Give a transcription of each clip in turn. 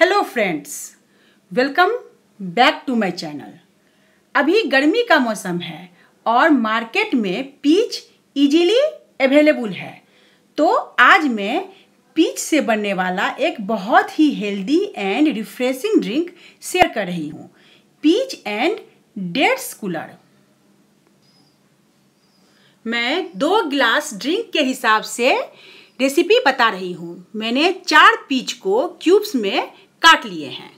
hello friends welcome back to my channel अभी गर्मी का मौसम है और मार्केट में पीच इजीली अवेलेबल है तो आज मैं पीच से बनने वाला एक बहुत ही healthy and refreshing drink share कर रही हूँ पीच एंड डेट्स कूलर मैं दो गिलास ड्रिंक के हिसाब से रेसिपी बता रही हूँ मैंने चार पीच को क्यूब्स में काट लिए हैं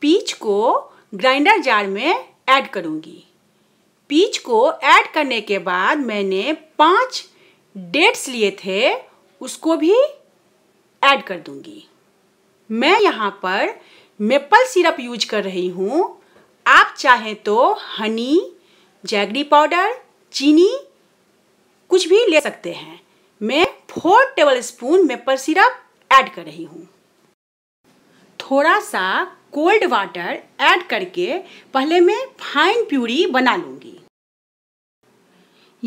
पीच को ग्राइंडर जार में ऐड करूंगी पीच को ऐड करने के बाद मैंने पांच डेट्स लिए थे उसको भी ऐड कर दूंगी मैं यहाँ पर मेपल सिरप यूज कर रही हूँ आप चाहें तो हनी जैगरी पाउडर चीनी कुछ भी ले सकते हैं मैं four tablespoon maple syrup add कर रही हूँ थोड़ा सा कोल्ड वाटर ऐड करके पहले मैं फाइन प्यूरी बना लूँगी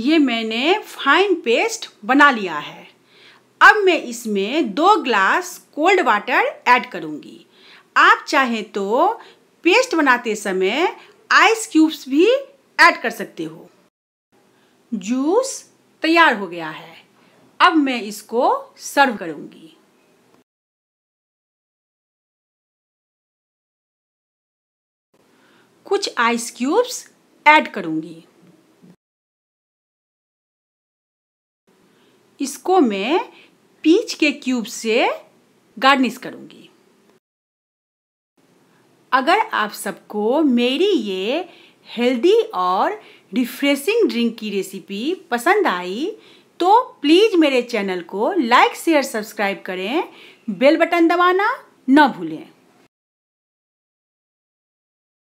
ये मैंने फाइन पेस्ट बना लिया है अब मैं इसमें दो ग्लास कोल्ड वाटर ऐड करूँगी आप चाहें तो पेस्ट बनाते समय आइस क्यूब्स भी ऐड कर सकते हो जूस तैयार हो गया है अब मैं इसको सर्व करूँगी कुछ आइस क्यूब्स ऐड करूँगी इसको मैं पीच के क्यूब से गार्निश करूँगी अगर आप सबको मेरी ये हेल्दी और रिफ्रेशिंग ड्रिंक की रेसिपी पसंद आई तो प्लीज़ मेरे चैनल को लाइक शेयर सब्सक्राइब करें बेल बटन दबाना ना भूलें